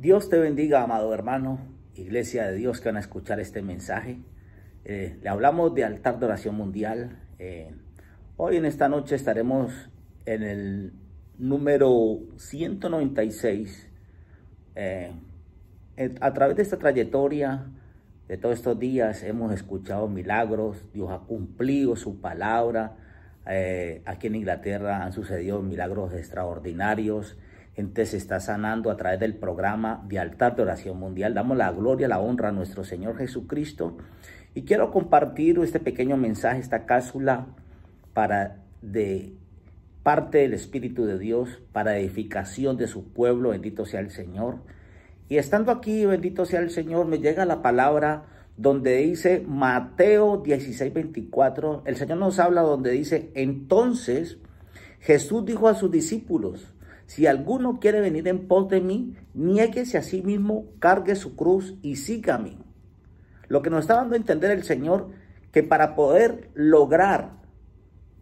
Dios te bendiga, amado hermano, iglesia de Dios que van a escuchar este mensaje. Eh, le hablamos de altar de oración mundial. Eh, hoy en esta noche estaremos en el número 196. Eh, a través de esta trayectoria de todos estos días hemos escuchado milagros, Dios ha cumplido su palabra. aquí en Inglaterra han sucedido milagros extraordinarios gente se está sanando a través del programa de altar de oración mundial. Damos la gloria, la honra a nuestro Señor Jesucristo. Y quiero compartir este pequeño mensaje, esta cápsula para de parte del Espíritu de Dios para edificación de su pueblo, bendito sea el Señor. Y estando aquí, bendito sea el Señor, me llega la palabra donde dice Mateo 16, veinticuatro, el Señor nos habla donde dice, entonces Jesús dijo a sus discípulos, si alguno quiere venir en pos de mí, nieguese a sí mismo, cargue su cruz y sígame. Lo que nos está dando a entender el Señor, que para poder lograr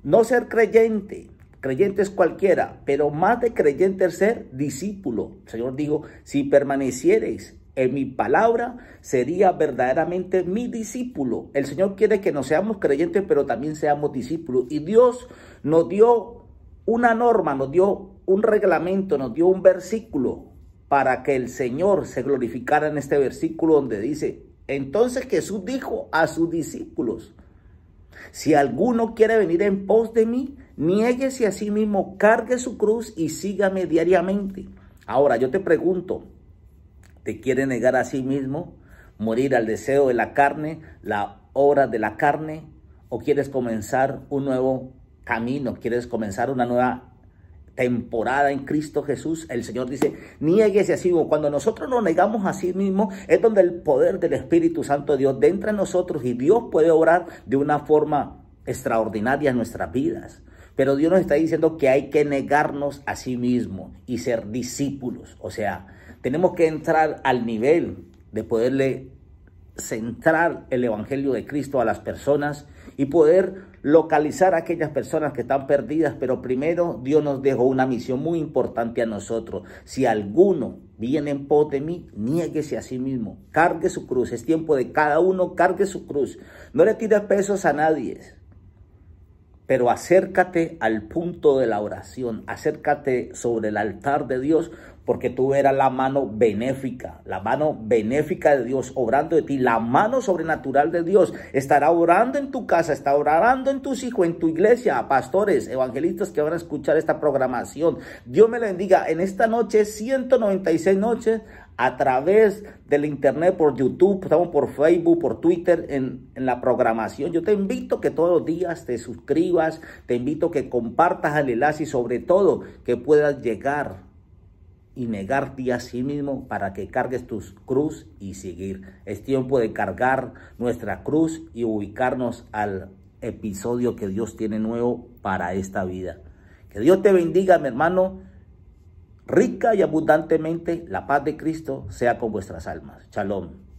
no ser creyente, creyente es cualquiera, pero más de creyente es ser discípulo. El Señor dijo, si permaneciereis en mi palabra, sería verdaderamente mi discípulo. El Señor quiere que no seamos creyentes, pero también seamos discípulos. Y Dios nos dio una norma, nos dio un reglamento, nos dio un versículo para que el Señor se glorificara en este versículo donde dice, entonces Jesús dijo a sus discípulos, si alguno quiere venir en pos de mí, si a sí mismo, cargue su cruz y sígame diariamente. Ahora yo te pregunto, ¿te quiere negar a sí mismo, morir al deseo de la carne, la obra de la carne, o quieres comenzar un nuevo camino, quieres comenzar una nueva temporada en Cristo Jesús, el Señor dice, nieguese a sí mismo. Cuando nosotros nos negamos a sí mismo, es donde el poder del Espíritu Santo de Dios entra en nosotros y Dios puede obrar de una forma extraordinaria en nuestras vidas. Pero Dios nos está diciendo que hay que negarnos a sí mismo y ser discípulos. O sea, tenemos que entrar al nivel de poderle centrar el Evangelio de Cristo a las personas y poder localizar a aquellas personas que están perdidas, pero primero Dios nos dejó una misión muy importante a nosotros. Si alguno viene en pos de niéguese a sí mismo, cargue su cruz, es tiempo de cada uno, cargue su cruz, no le tires pesos a nadie, pero acércate al punto de la oración, acércate sobre el altar de Dios, porque tú verás la mano benéfica, la mano benéfica de Dios obrando de ti, la mano sobrenatural de Dios estará orando en tu casa, estará orando en tus hijos, en tu iglesia, pastores, evangelistas que van a escuchar esta programación. Dios me bendiga. En esta noche, 196 noches, a través del internet, por YouTube, estamos por Facebook, por Twitter, en, la programación. Yo te invito que todos los días te suscribas, te invito que compartas el enlace y sobre todo que puedas llegar y negarte a sí mismo para que cargues tu cruz y seguir. Es tiempo de cargar nuestra cruz y ubicarnos al episodio que Dios tiene nuevo para esta vida. Que Dios te bendiga, mi hermano rica y abundantemente la paz de Cristo sea con vuestras almas. Shalom.